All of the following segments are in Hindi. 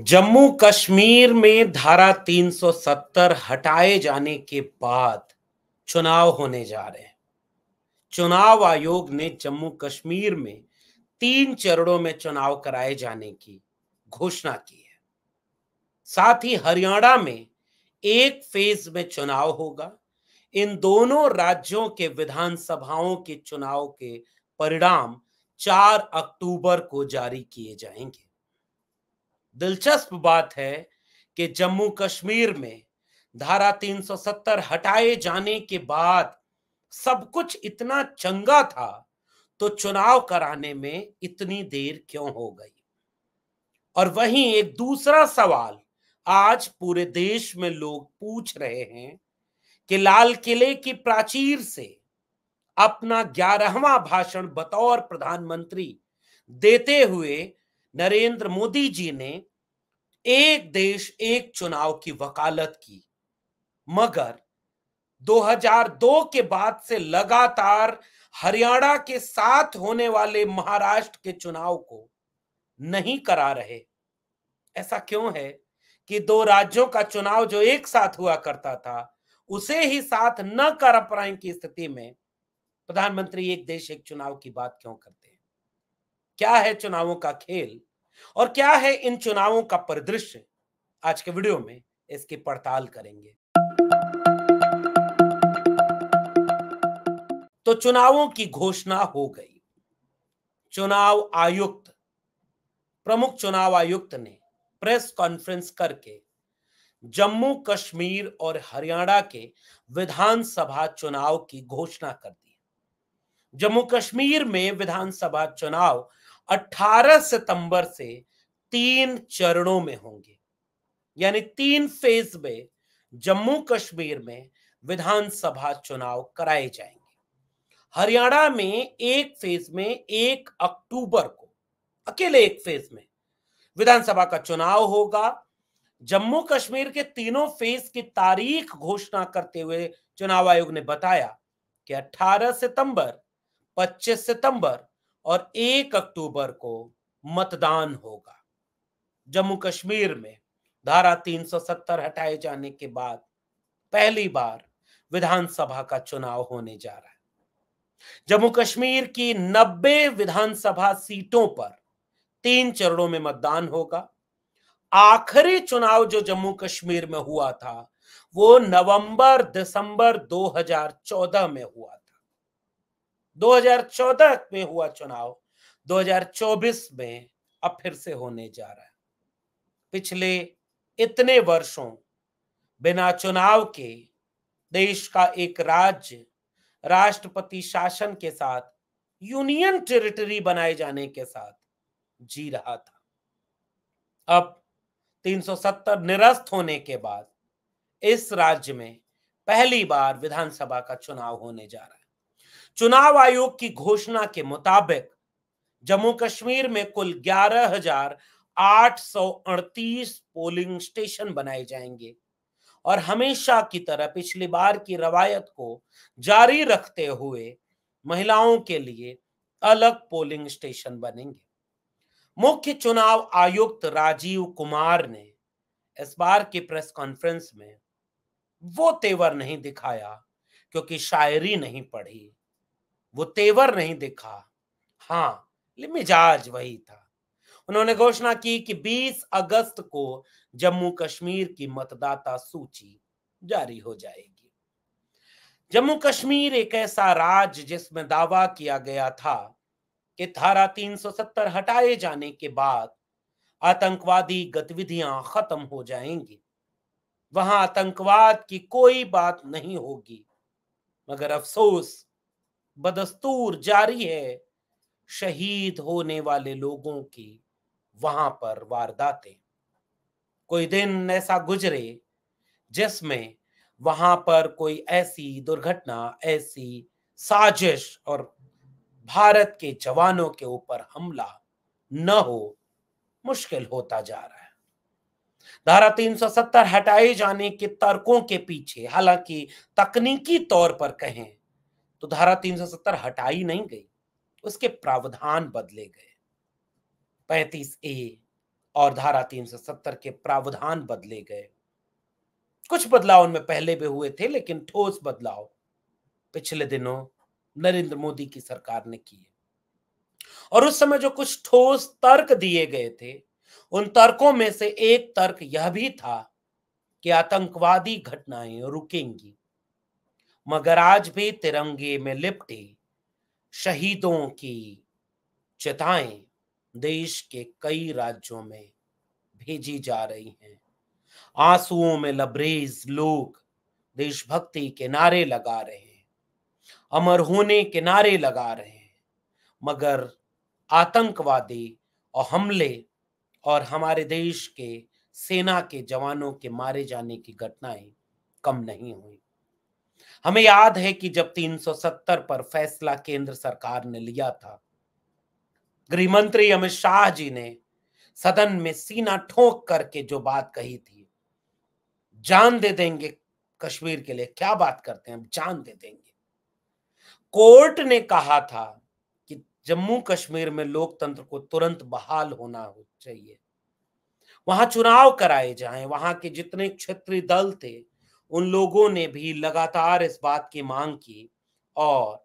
जम्मू कश्मीर में धारा 370 हटाए जाने के बाद चुनाव होने जा रहे हैं चुनाव आयोग ने जम्मू कश्मीर में तीन चरणों में चुनाव कराए जाने की घोषणा की है साथ ही हरियाणा में एक फेज में चुनाव होगा इन दोनों राज्यों के विधानसभाओं के चुनाव के परिणाम 4 अक्टूबर को जारी किए जाएंगे दिलचस्प बात है कि जम्मू कश्मीर में धारा 370 हटाए जाने के बाद सब कुछ इतना चंगा था तो चुनाव कराने में इतनी देर क्यों हो गई और वहीं एक दूसरा सवाल आज पूरे देश में लोग पूछ रहे हैं कि लाल किले की प्राचीर से अपना ग्यारहवा भाषण बतौर प्रधानमंत्री देते हुए नरेंद्र मोदी जी ने एक देश एक चुनाव की वकालत की मगर 2002 के बाद से लगातार हरियाणा के साथ होने वाले महाराष्ट्र के चुनाव को नहीं करा रहे ऐसा क्यों है कि दो राज्यों का चुनाव जो एक साथ हुआ करता था उसे ही साथ न कर पाए की स्थिति में प्रधानमंत्री एक देश एक चुनाव की बात क्यों करते क्या है चुनावों का खेल और क्या है इन चुनावों का परिदृश्य आज के वीडियो में इसकी पड़ताल करेंगे तो चुनावों की घोषणा हो गई चुनाव आयुक्त प्रमुख चुनाव आयुक्त ने प्रेस कॉन्फ्रेंस करके जम्मू कश्मीर और हरियाणा के विधानसभा चुनाव की घोषणा कर दी जम्मू कश्मीर में विधानसभा चुनाव 18 सितंबर से तीन चरणों में होंगे यानी तीन फेज में जम्मू कश्मीर में विधानसभा चुनाव कराए जाएंगे हरियाणा में एक फेज में एक अक्टूबर को अकेले एक फेज में विधानसभा का चुनाव होगा जम्मू कश्मीर के तीनों फेज की तारीख घोषणा करते हुए चुनाव आयोग ने बताया कि 18 सितंबर 25 सितंबर और एक अक्टूबर को मतदान होगा जम्मू कश्मीर में धारा 370 हटाए जाने के बाद पहली बार विधानसभा का चुनाव होने जा रहा है जम्मू कश्मीर की 90 विधानसभा सीटों पर तीन चरणों में मतदान होगा आखिरी चुनाव जो जम्मू कश्मीर में हुआ था वो नवंबर दिसंबर 2014 में हुआ था 2014 में हुआ चुनाव 2024 में अब फिर से होने जा रहा है पिछले इतने वर्षों बिना चुनाव के देश का एक राज्य राष्ट्रपति शासन के साथ यूनियन टेरिटरी बनाए जाने के साथ जी रहा था अब 370 निरस्त होने के बाद इस राज्य में पहली बार विधानसभा का चुनाव होने जा रहा है चुनाव आयोग की घोषणा के मुताबिक जम्मू कश्मीर में कुल ग्यारह हजार आठ सौ अड़तीस पोलिंग स्टेशन बनाए जाएंगे और हमेशा की तरह पिछली बार की रवायत को जारी रखते हुए महिलाओं के लिए अलग पोलिंग स्टेशन बनेंगे मुख्य चुनाव आयुक्त राजीव कुमार ने इस बार की प्रेस कॉन्फ्रेंस में वो तेवर नहीं दिखाया क्योंकि शायरी नहीं पढ़ी वो तेवर नहीं दिखा हाँ मिजाज वही था उन्होंने घोषणा की कि 20 अगस्त को जम्मू कश्मीर की मतदाता सूची जारी हो जाएगी जम्मू कश्मीर एक ऐसा राज्य जिसमें दावा किया गया था कि धारा 370 हटाए जाने के बाद आतंकवादी गतिविधियां खत्म हो जाएंगी वहां आतंकवाद की कोई बात नहीं होगी मगर अफसोस बदस्तूर जारी है शहीद होने वाले लोगों की वहां पर वारदातें कोई दिन ऐसा गुजरे जिसमें वहां पर कोई ऐसी दुर्घटना ऐसी साजिश और भारत के जवानों के ऊपर हमला न हो मुश्किल होता जा रहा है धारा 370 हटाए जाने के तर्कों के पीछे हालांकि तकनीकी तौर पर कहें तो धारा 370 हटाई नहीं गई उसके प्रावधान बदले गए 35 ए और धारा 370 के प्रावधान बदले गए कुछ बदलाव उनमें पहले भी हुए थे लेकिन ठोस बदलाव पिछले दिनों नरेंद्र मोदी की सरकार ने किए और उस समय जो कुछ ठोस तर्क दिए गए थे उन तर्कों में से एक तर्क यह भी था कि आतंकवादी घटनाएं रुकेंगी मगर आज भी तिरंगे में लिपटी शहीदों की चिताएं देश के कई राज्यों में भेजी जा रही हैं आंसुओं में लबरेज लोग देशभक्ति के नारे लगा रहे हैं अमर होने के नारे लगा रहे हैं मगर आतंकवादी और हमले और हमारे देश के सेना के जवानों के मारे जाने की घटनाएं कम नहीं हुई हमें याद है कि जब 370 पर फैसला केंद्र सरकार ने लिया था गृहमंत्री अमित शाह जी ने सदन में सीना ठोक करके जो बात कही थी जान दे देंगे कश्मीर के लिए क्या बात करते हैं हम जान दे देंगे कोर्ट ने कहा था कि जम्मू कश्मीर में लोकतंत्र को तुरंत बहाल होना चाहिए वहां चुनाव कराए जाएं वहां के जितने क्षेत्रीय दल थे उन लोगों ने भी लगातार इस बात की मांग की और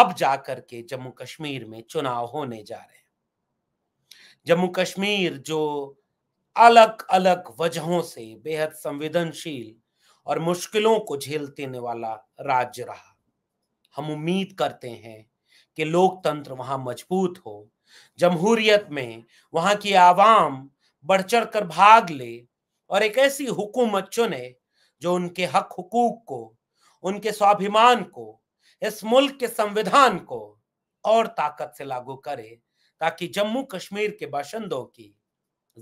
अब जाकर के जम्मू कश्मीर में चुनाव होने जा रहे हैं जम्मू कश्मीर जो अलग अलग वजहों से बेहद संवेदनशील और मुश्किलों को झेलते वाला राज्य रहा हम उम्मीद करते हैं कि लोकतंत्र वहां मजबूत हो जमहूरियत में वहां की आवाम बढ़ चढ़ कर भाग ले और एक ऐसी हुकूमत चुने जो उनके हक हकूक को उनके स्वाभिमान को इस मुल्क के संविधान को और ताकत से लागू करे ताकि जम्मू कश्मीर के बाशिंदों की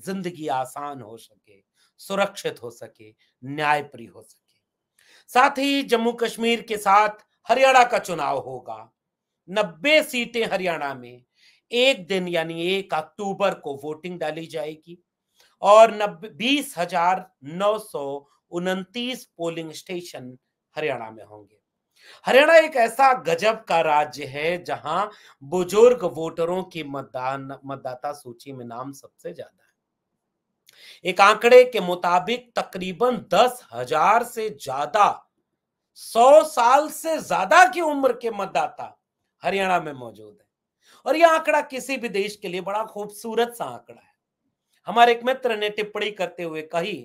जिंदगी आसान हो सके सुरक्षित हो सके न्यायप्रिय हो सके साथ ही जम्मू कश्मीर के साथ हरियाणा का चुनाव होगा नब्बे सीटें हरियाणा में एक दिन यानी एक अक्टूबर को वोटिंग डाली जाएगी और नब्बे बीस हजार नौ सौ उनतीस पोलिंग स्टेशन हरियाणा में होंगे हरियाणा एक ऐसा गजब का राज्य है जहां बुजुर्ग वोटरों की मतदान मतदाता सूची में नाम सबसे ज्यादा है एक आंकड़े के मुताबिक तकरीबन दस हजार से ज्यादा सौ साल से ज्यादा की उम्र के मतदाता हरियाणा में मौजूद है और यह आंकड़ा किसी भी देश के लिए बड़ा खूबसूरत सा आंकड़ा है हमारे एक मित्र ने टिप्पणी करते हुए कही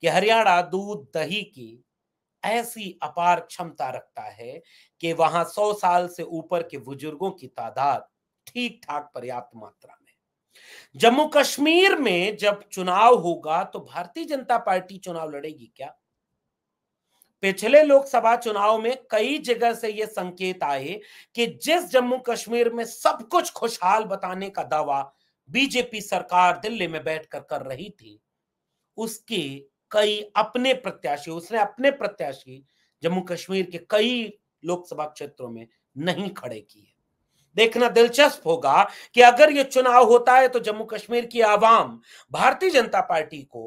कि हरियाणा दूध दही की ऐसी अपार क्षमता रखता है कि वहां सौ साल से ऊपर के बुजुर्गों की तादाद ठीक ठाक पर्याप्त मात्रा में जम्मू कश्मीर में जब चुनाव होगा तो भारतीय जनता पार्टी चुनाव लड़ेगी क्या पिछले लोकसभा चुनाव में कई जगह से यह संकेत आए कि जिस जम्मू कश्मीर में सब कुछ खुशहाल बताने का दावा बीजेपी सरकार दिल्ली में बैठकर कर रही थी उसकी कई अपने प्रत्याशी उसने अपने प्रत्याशी जम्मू कश्मीर के कई लोकसभा क्षेत्रों में नहीं खड़े किए देखना दिलचस्प होगा कि अगर ये चुनाव होता है तो जम्मू कश्मीर की आवाम भारतीय जनता पार्टी को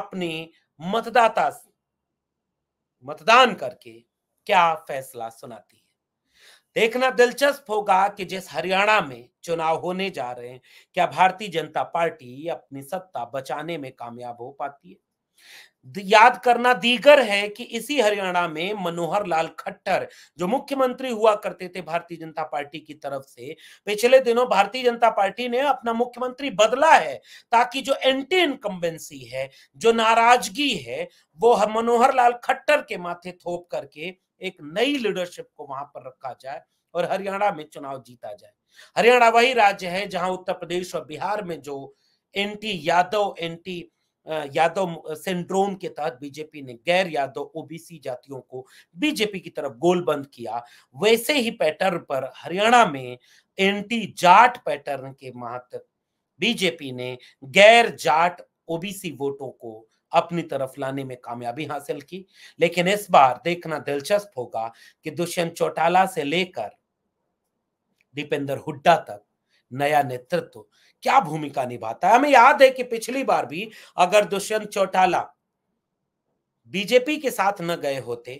अपने मतदाता मतदान करके क्या फैसला सुनाती है देखना दिलचस्प होगा कि जिस हरियाणा में चुनाव होने जा रहे हैं क्या भारतीय जनता पार्टी अपनी सत्ता बचाने में कामयाब हो पाती है याद करना दीगर है कि इसी हरियाणा में मनोहर लाल खट्टर जो मुख्यमंत्री हुआ करते थे भारतीय जनता पार्टी की तरफ से पिछले दिनों भारतीय जनता पार्टी ने अपना मुख्यमंत्री बदला है ताकि जो एंटी इनकम्बेंसी है जो नाराजगी है वो मनोहर लाल खट्टर के माथे थोप करके एक नई लीडरशिप को वहां पर रखा जाए और हरियाणा में चुनाव जीता जाए हरियाणा वही राज्य है जहां उत्तर प्रदेश और बिहार में जो anti Yadav anti Yadav syndrome के तहत बीजेपी ने गैर यादव ओबीसी जातियों को बीजेपी की तरफ गोलबंद किया वैसे ही पैटर्न पर हरियाणा में एंटी जाट पैटर्न के महत बीजेपी ने गैर जाट ओबीसी वोटों को अपनी तरफ लाने में कामयाबी हासिल की लेकिन इस बार देखना दिलचस्प होगा कि दुष्यंत चौटाला से लेकर दीपेंद्र हुड्डा तक नया नेतृत्व तो क्या भूमिका निभाता है हमें याद है कि पिछली बार भी अगर दुष्यंत चौटाला बीजेपी के साथ न गए होते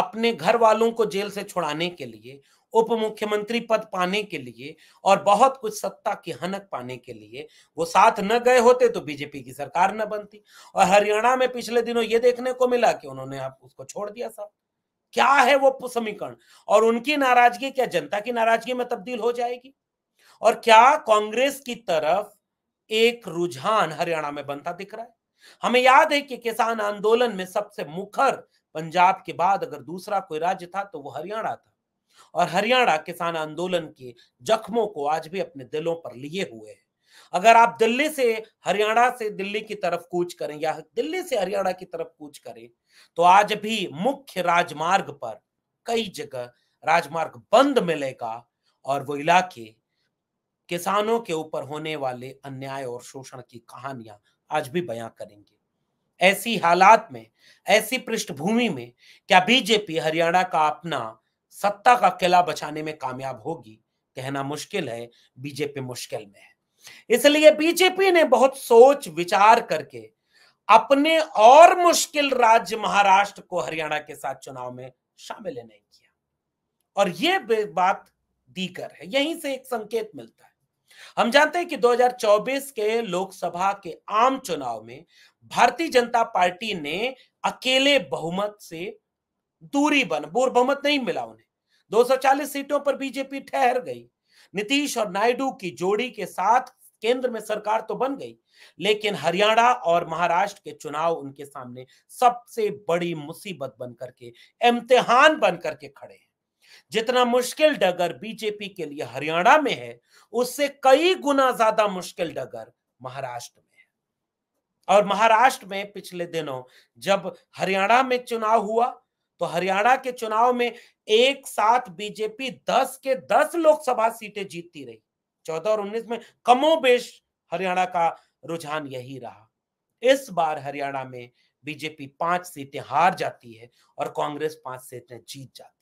अपने घर वालों को जेल से छुड़ाने के लिए उप मुख्यमंत्री पद पाने के लिए और बहुत कुछ सत्ता की हनक पाने के लिए वो साथ न गए होते तो बीजेपी की सरकार न बनती और हरियाणा में पिछले दिनों ये देखने को मिला कि उन्होंने आप उसको छोड़ दिया साहब क्या है वो समीकरण और उनकी नाराजगी क्या जनता की नाराजगी में तब्दील हो जाएगी और क्या कांग्रेस की तरफ एक रुझान हरियाणा में बनता दिख रहा है हमें याद है कि किसान आंदोलन में सबसे मुखर पंजाब के बाद अगर दूसरा कोई राज्य था तो वो हरियाणा था और हरियाणा किसान आंदोलन के जख्मों को आज भी अपने दिलों पर लिए हुए है अगर आप दिल्ली से हरियाणा से दिल्ली की तरफ कूच करें या दिल्ली से हरियाणा की तरफ कूच करें तो आज भी मुख्य राजमार्ग पर कई जगह राजमार्ग बंद मिलेगा और वो इलाके किसानों के ऊपर होने वाले अन्याय और शोषण की कहानियां आज भी बयां करेंगे ऐसी हालात में ऐसी पृष्ठभूमि में क्या बीजेपी हरियाणा का अपना सत्ता का किला बचाने में कामयाब होगी कहना मुश्किल है बीजेपी मुश्किल में है इसलिए बीजेपी ने बहुत सोच विचार करके अपने और मुश्किल राज्य महाराष्ट्र को हरियाणा के साथ चुनाव में शामिल नहीं किया और यह बात दीकर है यहीं से एक संकेत मिलता है हम जानते हैं कि 2024 के लोकसभा के आम चुनाव में भारतीय जनता पार्टी ने अकेले बहुमत से दूरी बन बोर बहुमत नहीं मिला उन्हें 240 सीटों पर बीजेपी ठहर गई नीतीश और नायडू की जोड़ी के साथ केंद्र में सरकार तो बन गई लेकिन हरियाणा और महाराष्ट्र के चुनाव उनके सामने सबसे बड़ी मुसीबत बनकर के इम्तिहान बनकर के खड़े हैं जितना मुश्किल डगर बीजेपी के लिए हरियाणा में है उससे कई गुना ज्यादा मुश्किल डगर महाराष्ट्र में है और महाराष्ट्र में पिछले दिनों जब हरियाणा में चुनाव हुआ तो हरियाणा के चुनाव में एक साथ बीजेपी दस के दस लोकसभा सीटें जीतती रही चौदह और उन्नीस में कमोबेश हरियाणा का रुझान यही रहा इस बार हरियाणा में बीजेपी पांच सीटें हार जाती है और कांग्रेस पांच सीटें जीत जाती है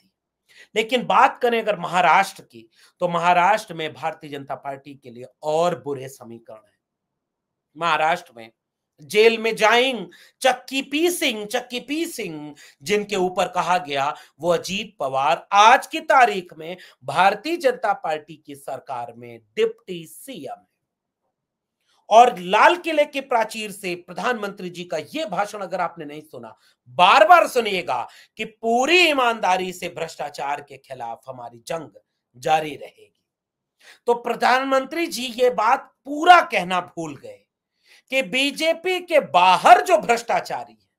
लेकिन बात करें अगर महाराष्ट्र की तो महाराष्ट्र में भारतीय जनता पार्टी के लिए और बुरे समीकरण है महाराष्ट्र में जेल में जाएंग चक्की पी सिंह चक्की पी सिंह जिनके ऊपर कहा गया वो अजीत पवार आज की तारीख में भारतीय जनता पार्टी की सरकार में डिप्टी सीएम है और लाल किले के प्राचीर से प्रधानमंत्री जी का यह भाषण अगर आपने नहीं सुना बार बार सुनिएगा कि पूरी ईमानदारी से भ्रष्टाचार के खिलाफ हमारी जंग जारी रहेगी तो प्रधानमंत्री जी ये बात पूरा कहना भूल गए कि बीजेपी के बाहर जो भ्रष्टाचारी है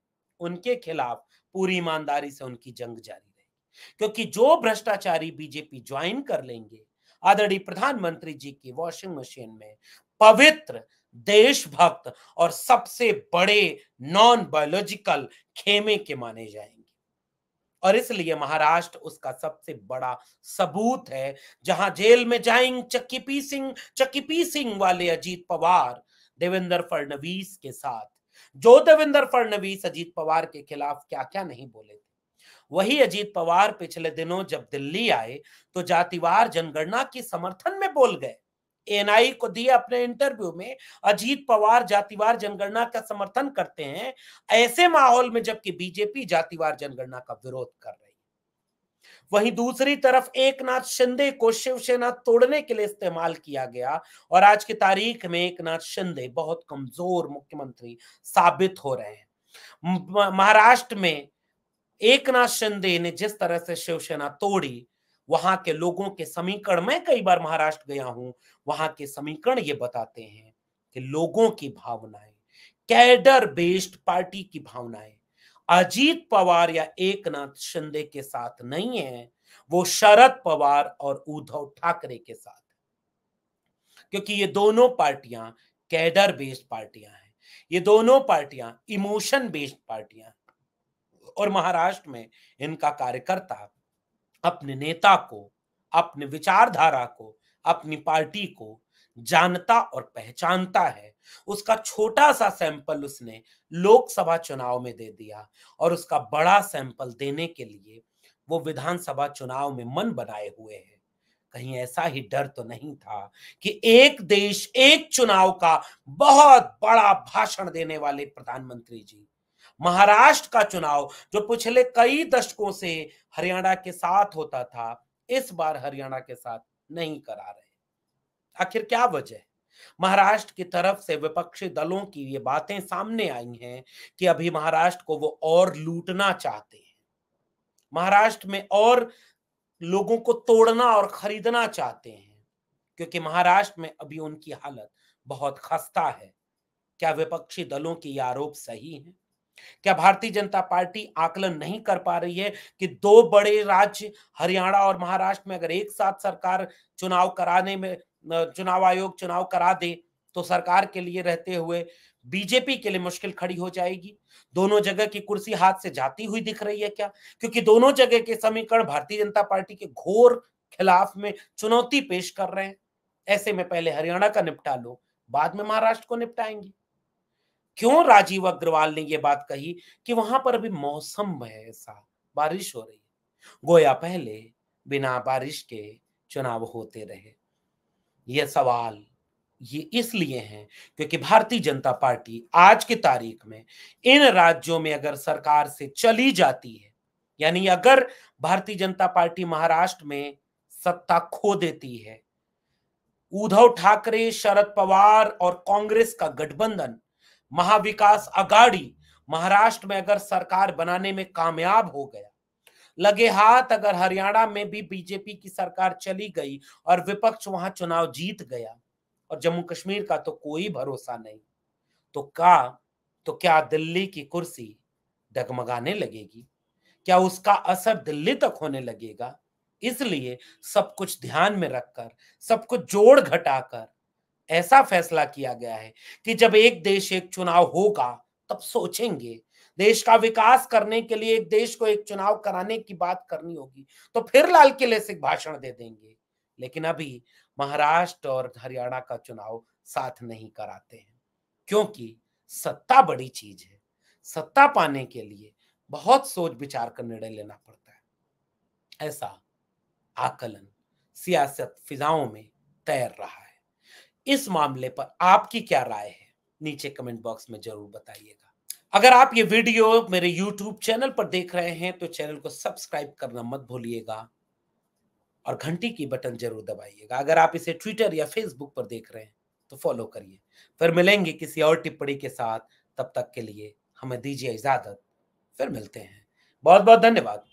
उनके खिलाफ पूरी ईमानदारी से उनकी जंग जारी रहेगी क्योंकि जो भ्रष्टाचारी बीजेपी ज्वाइन कर लेंगे आदरणीय प्रधानमंत्री जी की वॉशिंग मशीन में पवित्र देशभक्त और सबसे बड़े नॉन बायोलॉजिकल खेमे के माने जाएंगे और इसलिए महाराष्ट्र उसका सबसे बड़ा सबूत है जहां जेल में जाएंगे चक्की पी सिंह चक्की पी सिंह वाले अजीत पवार देवेंद्र फडणवीस के साथ जो देवेंद्र फडणवीस अजीत पवार के खिलाफ क्या क्या नहीं बोले थे वही अजीत पवार पिछले दिनों जब दिल्ली आए तो जातिवार जनगणना के समर्थन में बोल गए एनआई को दिए अपने इंटरव्यू में अजीत पवार जातिवार जनगणना का समर्थन करते हैं ऐसे माहौल में जबकि बीजेपी जातिवार जनगणना का विरोध कर रही है वहीं दूसरी तरफ एक नाथ शिंदे को शिवसेना तोड़ने के लिए इस्तेमाल किया गया और आज की तारीख में एक नाथ शिंदे बहुत कमजोर मुख्यमंत्री साबित हो रहे हैं महाराष्ट्र में एक नाथ शिंदे ने जिस तरह से शिवसेना तोड़ी वहां के लोगों के समीकरण मैं कई बार महाराष्ट्र गया हूं वहां के समीकरण ये बताते हैं कि लोगों की भावनाएं कैडर बेस्ड पार्टी की भावनाएं अजीत पवार या एकनाथ शिंदे के साथ नहीं है वो शरद पवार और उद्धव ठाकरे के साथ क्योंकि ये दोनों पार्टियां कैडर बेस्ड पार्टियां हैं ये दोनों पार्टियां इमोशन बेस्ड पार्टियां और महाराष्ट्र में इनका कार्यकर्ता अपने नेता को अपने विचारधारा को अपनी पार्टी को जानता और पहचानता है उसका छोटा सा सैंपल उसने लोकसभा चुनाव में दे दिया और उसका बड़ा सैंपल देने के लिए वो विधानसभा चुनाव में मन बनाए हुए हैं कहीं ऐसा ही डर तो नहीं था कि एक देश एक चुनाव का बहुत बड़ा भाषण देने वाले प्रधानमंत्री जी महाराष्ट्र का चुनाव जो पिछले कई दशकों से हरियाणा के साथ होता था इस बार हरियाणा के साथ नहीं करा रहे आखिर क्या वजह महाराष्ट्र की तरफ से विपक्षी दलों की ये बातें सामने आई हैं कि अभी महाराष्ट्र को वो और लूटना चाहते हैं महाराष्ट्र में और लोगों को तोड़ना और खरीदना चाहते हैं क्योंकि महाराष्ट्र में अभी उनकी हालत बहुत खस्ता है क्या विपक्षी दलों के आरोप सही हैं क्या भारतीय जनता पार्टी आकलन नहीं कर पा रही है कि दो बड़े राज्य हरियाणा और महाराष्ट्र में अगर एक साथ सरकार चुनाव कराने में चुनाव आयोग चुनाव करा दे तो सरकार के लिए रहते हुए बीजेपी के लिए मुश्किल खड़ी हो जाएगी दोनों जगह की कुर्सी हाथ से जाती हुई दिख रही है क्या क्योंकि दोनों जगह के समीकरण भारतीय जनता पार्टी के घोर खिलाफ में चुनौती पेश कर रहे हैं ऐसे में पहले हरियाणा का निपटा लो बाद में महाराष्ट्र को निपटाएंगे क्यों राजीव अग्रवाल ने यह बात कही कि वहां पर अभी मौसम है ऐसा बारिश हो रही गोया पहले बिना बारिश के चुनाव होते रहे ये सवाल ये इसलिए है क्योंकि भारतीय जनता पार्टी आज की तारीख में इन राज्यों में अगर सरकार से चली जाती है यानी अगर भारतीय जनता पार्टी महाराष्ट्र में सत्ता खो देती है उद्धव ठाकरे शरद पवार और कांग्रेस का गठबंधन महाविकास अगाड़ी महाराष्ट्र में अगर सरकार बनाने में कामयाब हो गया लगे हाथ अगर हरियाणा में भी बीजेपी की सरकार चली गई और विपक्ष वहां चुनाव जीत गया और जम्मू कश्मीर का तो कोई भरोसा नहीं तो का तो क्या दिल्ली की कुर्सी डगमगाने लगेगी क्या उसका असर दिल्ली तक होने लगेगा इसलिए सब कुछ ध्यान में रखकर सब कुछ जोड़ घटाकर ऐसा फैसला किया गया है कि जब एक देश एक चुनाव होगा तब सोचेंगे देश का विकास करने के लिए एक देश को एक चुनाव कराने की बात करनी होगी तो फिर लाल किले से भाषण दे देंगे लेकिन अभी महाराष्ट्र और हरियाणा का चुनाव साथ नहीं कराते हैं क्योंकि सत्ता बड़ी चीज है सत्ता पाने के लिए बहुत सोच विचार कर निर्णय लेना पड़ता है ऐसा आकलन सियासत फिजाओं में तैर रहा है इस मामले पर आपकी क्या राय है नीचे कमेंट बॉक्स में जरूर बताइएगा अगर आप ये वीडियो मेरे यूट्यूब चैनल पर देख रहे हैं तो चैनल को सब्सक्राइब करना मत भूलिएगा और घंटी की बटन जरूर दबाइएगा अगर आप इसे ट्विटर या फेसबुक पर देख रहे हैं तो फॉलो करिए फिर मिलेंगे किसी और टिप्पणी के साथ तब तक के लिए हमें दीजिए इजाजत फिर मिलते हैं बहुत बहुत धन्यवाद